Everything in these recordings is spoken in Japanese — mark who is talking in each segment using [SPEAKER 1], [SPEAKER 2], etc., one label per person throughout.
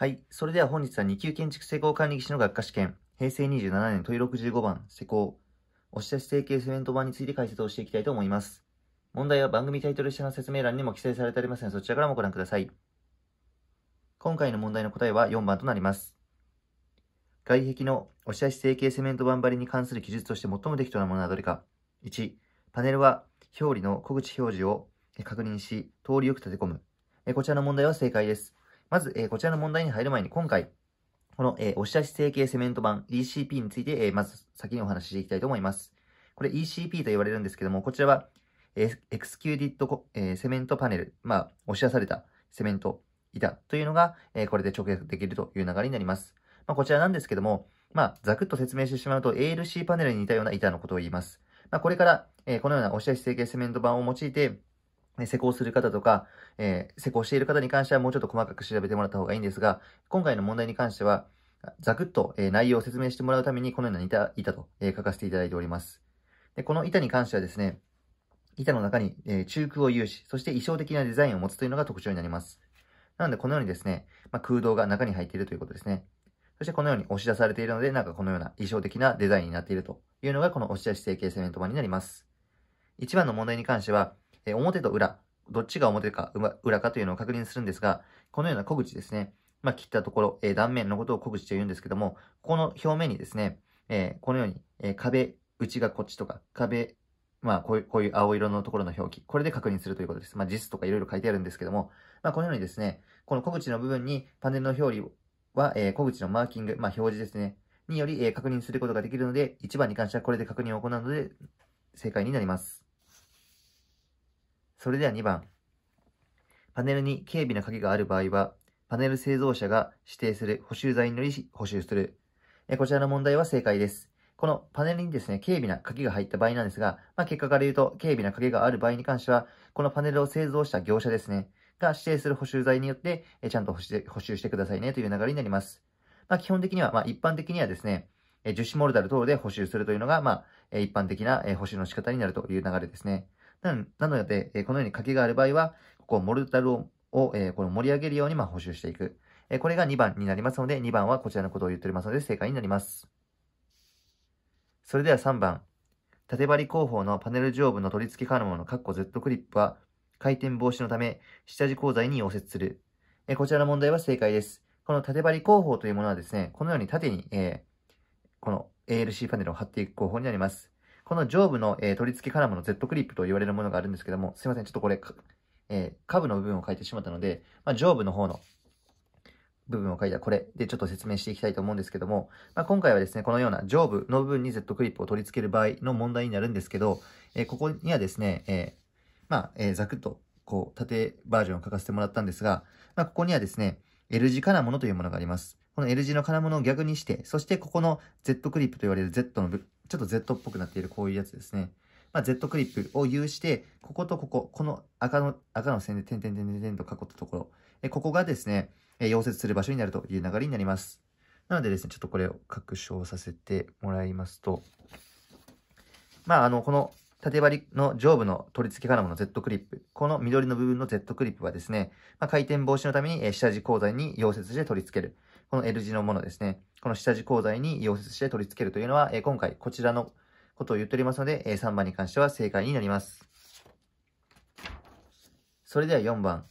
[SPEAKER 1] はい。それでは本日は2級建築施工管理技師の学科試験、平成27年問い65番、施工、押し出し成形セメント版について解説をしていきたいと思います。問題は番組タイトル下の説明欄にも記載されておりますので、そちらからもご覧ください。今回の問題の答えは4番となります。外壁の押し出し成形セメント板張りに関する記述として最も適当なものはどれか。1、パネルは表裏の小口表示を確認し、通りよく立て込む。こちらの問題は正解です。まず、えー、こちらの問題に入る前に今回、この、えー、押し出し成形セメント版 ECP について、えー、まず先にお話ししていきたいと思います。これ ECP と言われるんですけども、こちらは、えエクスキューディット、えセメントパネル、まあ、押し出されたセメント板というのが、えこれで直訳できるという流れになります。まあ、こちらなんですけども、まあ、ざくっと説明してしまうと ALC パネルに似たような板のことを言います。まあ、これから、えこのような押し出し成形セメント板を用いて、施工する方とか、えー、施工している方に関してはもうちょっと細かく調べてもらった方がいいんですが、今回の問題に関しては、ざくっと、え内容を説明してもらうために、このような板、板と、え書かせていただいております。で、この板に関してはですね、板の中に、え中空を有し、そして意匠的なデザインを持つというのが特徴になります。なので、このようにですね、まあ、空洞が中に入っているということですね。そしてこのように押し出されているので、なんかこのような意匠的なデザインになっているというのが、この押し出し成形セメント板になります。一番の問題に関しては、え表と裏、どっちが表か裏かというのを確認するんですが、このような小口ですね、まあ、切ったところ、え断面のことを小口と言うんですけども、この表面にですね、えこのように、え壁、内がこっちとか、壁、まあこういう、こういう青色のところの表記、これで確認するということです。まあ、実とかいろいろ書いてあるんですけども、まあ、このようにですね、この小口の部分にパネルの表裏は、え小口のマーキング、まあ、表示ですね、により、え確認することができるので、1番に関してはこれで確認を行うので、正解になります。それでは2番。パネルに軽微な鍵がある場合は、パネル製造者が指定する補修材により補修する。えこちらの問題は正解です。このパネルにですね、軽微な鍵が入った場合なんですが、まあ、結果から言うと、軽微な鍵がある場合に関しては、このパネルを製造した業者ですね、が指定する補修材によって、えちゃんと補修してくださいねという流れになります。まあ、基本的には、まあ、一般的にはですね、え樹脂モルダル等で補修するというのが、まあ、一般的な補修の仕方になるという流れですね。なので、えこのように掛けがある場合は、ここモルタルを、えこの盛り上げるようにま補修していく。えこれが2番になりますので、2番はこちらのことを言っておりますので、正解になります。それでは3番。縦張り工法のパネル上部の取り付け可能のカッコ Z クリップは、回転防止のため、下地鋼材に溶接する。えこちらの問題は正解です。この縦張り工法というものはですね、このように縦に、えー、この ALC パネルを貼っていく工法になります。この上部の、えー、取り付け金物の Z クリップと言われるものがあるんですけども、すいません、ちょっとこれ、えー、下部の部分を書いてしまったので、まあ、上部の方の部分を書いたこれでちょっと説明していきたいと思うんですけども、まあ、今回はですね、このような上部の部分に Z クリップを取り付ける場合の問題になるんですけど、えー、ここにはですね、えー、まあ、えー、ざくっとこう縦バージョンを書かせてもらったんですが、まあ、ここにはですね、L 字金物というものがあります。この L 字の金物を逆にして、そしてここの Z クリップと言われる Z のちょっと Z っぽくなっているこういうやつですね。まあ、Z クリップを有して、こことここ、この赤の、赤の線で点々点々点と囲ったところ、えここがですね、え溶接する場所になるという流れになります。なのでですね、ちょっとこれを拡張させてもらいますと、まあ、あの、この縦張りの上部の取り付け金物の Z クリップこの緑の部分の Z クリップはですね、まあ、回転防止のために下地鋼材に溶接して取り付ける。この L 字のものですね。この下地鋼材に溶接して取り付けるというのは、今回こちらのことを言っておりますので、3番に関しては正解になります。それでは4番。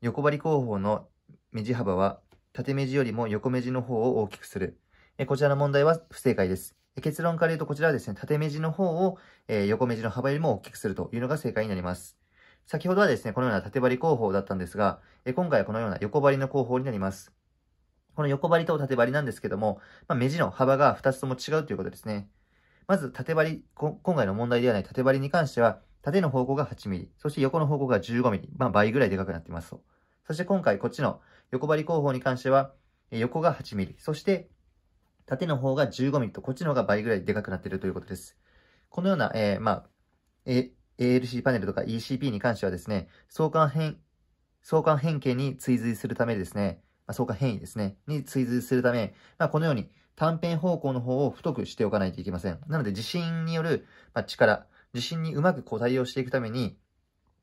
[SPEAKER 1] 横張り工法の目地幅は、縦目地よりも横目地の方を大きくする。こちらの問題は不正解です。結論から言うとこちらはですね、縦目地の方を、えー、横目地の幅よりも大きくするというのが正解になります。先ほどはですね、このような縦張り工法だったんですが、えー、今回はこのような横張りの工法になります。この横張りと縦張りなんですけども、まあ、目地の幅が2つとも違うということですね。まず縦張り、今回の問題ではない縦張りに関しては、縦の方向が 8mm、そして横の方向が 15mm、まあ倍ぐらいでかくなっていますと。そして今回こっちの横張り工法に関しては、横が 8mm、そして縦の方が15ミリと、こっちの方が倍ぐらいでかくなっているということです。このような、えー、まあ、A、ALC パネルとか ECP に関してはですね、相関変、相関変形に追随するためですね、まあ、相関変異ですね、に追随するため、まあ、このように短辺方向の方を太くしておかないといけません。なので、地震による、まあ、力、地震にうまくこう対応していくために、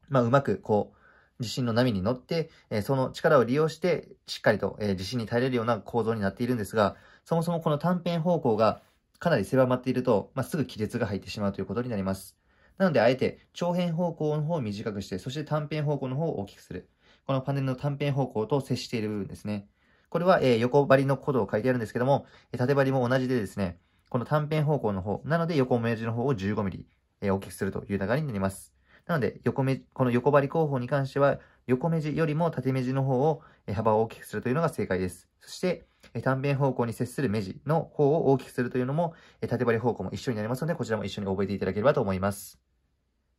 [SPEAKER 1] まあ、うまくこう、地震の波に乗って、えその力を利用して、しっかりと、え地震に耐えれるような構造になっているんですが、そもそもこの短編方向がかなり狭まっていると、まあ、すぐ亀裂が入ってしまうということになります。なので、あえて長辺方向の方を短くして、そして短編方向の方を大きくする。このパネルの短編方向と接している部分ですね。これは、え横張りのードを書いてあるんですけども、え縦張りも同じでですね、この短編方向の方、なので横目地の方を 15mm、え大きくするという流れになります。なので、横目、この横張り工法に関しては、横目地よりも縦目地の方を幅を大きくするというのが正解です。そして、短辺方向に接する目地の方を大きくするというのも、縦張り方向も一緒になりますので、こちらも一緒に覚えていただければと思います。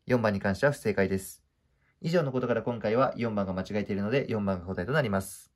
[SPEAKER 1] 4番に関しては不正解です。以上のことから今回は4番が間違えているので、4番が答えとなります。